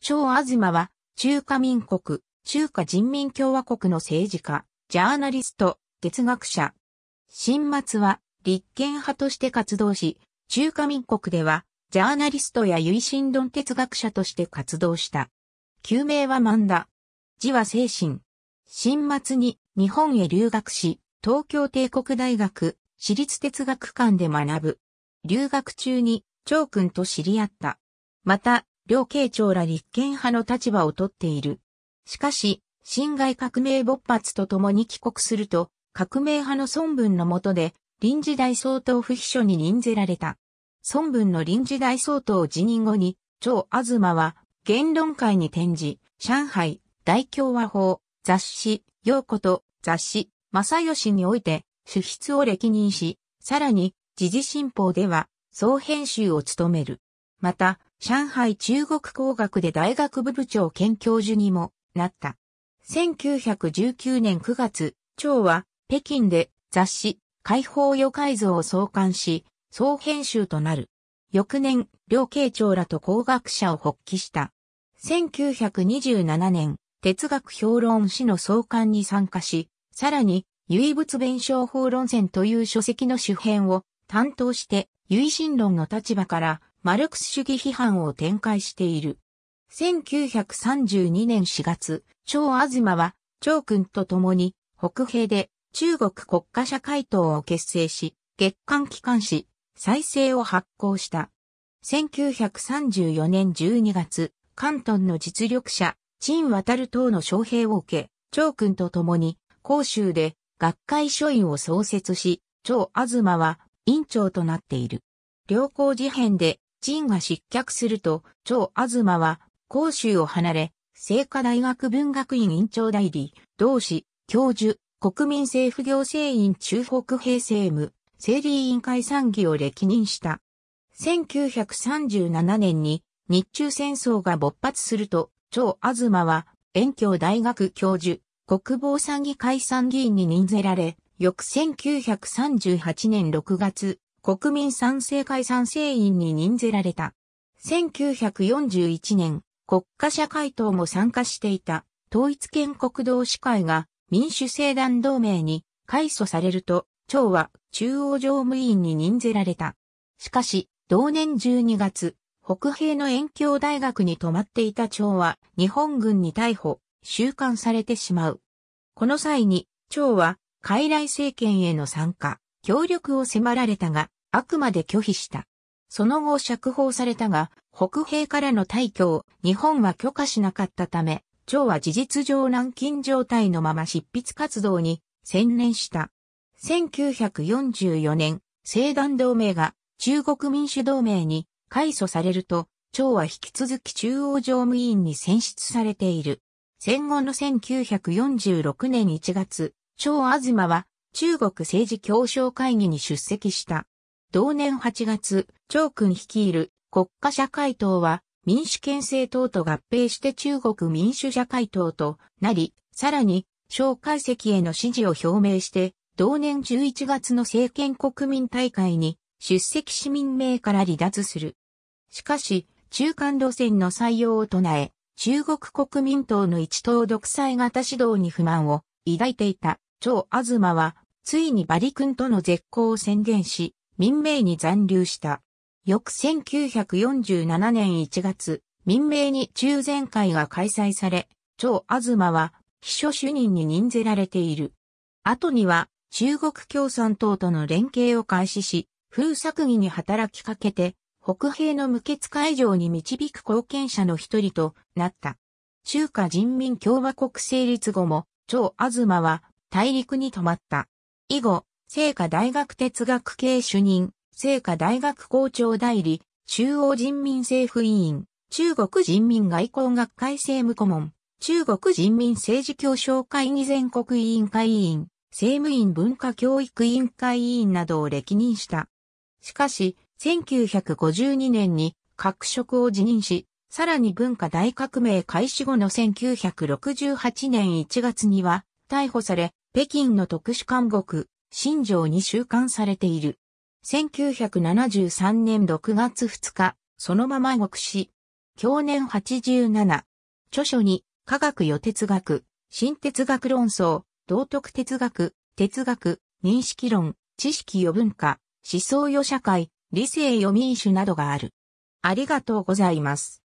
張東は、中華民国、中華人民共和国の政治家、ジャーナリスト、哲学者。新末は、立憲派として活動し、中華民国では、ジャーナリストや唯心論哲学者として活動した。旧名は漫画。字は精神。新末に日本へ留学し、東京帝国大学私立哲学館で学ぶ。留学中に長君と知り合った。また、両慶長ら立憲派の立場をとっている。しかし、辛亥革命勃発とともに帰国すると、革命派の孫文の下で、臨時大総統府秘書に任ぜられた。孫文の臨時大総統辞任後に、張東は、言論会に転じ、上海、大共和法、雑誌、陽子と雑誌、正義において、主筆を歴任し、さらに、時事新報では、総編集を務める。また、上海中国工学で大学部部長兼教授にもなった。1919年9月、張は北京で雑誌解放予改造を創刊し、総編集となる。翌年、両慶長らと工学者を発起した。1927年、哲学評論誌の創刊に参加し、さらに、唯物弁証法論戦という書籍の主編を担当して、唯心論の立場からマルクス主義批判を展開している。1932年4月、張東は、張君と共に、北平で中国国家社会党を結成し、月刊機関誌、再生を発行した。1934年12月、関東の実力者、陳渡る等の招聘を受け、張君と共に、広州で学会書院を創設し、張東は委員長となっている。良好事変で陳が失脚すると、張東は、甲州を離れ、聖火大学文学院院長代理、同志、教授、国民政府行政院中北平政務、整理委員会参議を歴任した。1937年に日中戦争が勃発すると、張東は、遠京大学教授、国防参議会参議院に任ぜられ、翌1938年6月、国民賛成会賛成員に任ぜられた。1941年、国家社会党も参加していた統一建国同司会が民主政団同盟に改組されると、長は中央常務委員に任ぜられた。しかし、同年12月、北平の遠京大学に泊まっていた長は日本軍に逮捕、収監されてしまう。この際に、長は傀儡政権への参加、協力を迫られたが、あくまで拒否した。その後釈放されたが、北平からの退去を日本は許可しなかったため、蝶は事実上軟禁状態のまま執筆活動に専念した。1944年、西団同盟が中国民主同盟に改組されると、蝶は引き続き中央常務委員に選出されている。戦後の1946年1月、ず東は中国政治協商会議に出席した。同年8月、張君率いる国家社会党は民主憲政党と合併して中国民主社会党となり、さらに、蒋介石への支持を表明して、同年11月の政権国民大会に出席市民名から離脱する。しかし、中間路線の採用を唱え、中国国民党の一党独裁型指導に不満を抱いていた長東は、ついに馬リ君との絶交を宣言し、民命に残留した。翌1947年1月、民命に中前会が開催され、長東は、秘書主任に任ぜられている。後には、中国共産党との連携を開始し、風作儀に働きかけて、北平の無血会場に導く貢献者の一人となった。中華人民共和国成立後も、長東は大陸に泊まった。以後、聖火大学哲学系主任、聖火大学校長代理、中央人民政府委員、中国人民外交学会政務顧問、中国人民政治協商会議全国委員会委員、政務院文化教育委員会委員などを歴任した。しかし、1952年に各職を辞任し、さらに文化大革命開始後の1968年1月には逮捕され、北京の特殊監獄、新城に収監されている。1973年6月2日、そのまま獄し、去年87、著書に、科学与哲学、新哲学論争、道徳哲学、哲学、認識論、知識与文化、思想与社会、理性与民主などがある。ありがとうございます。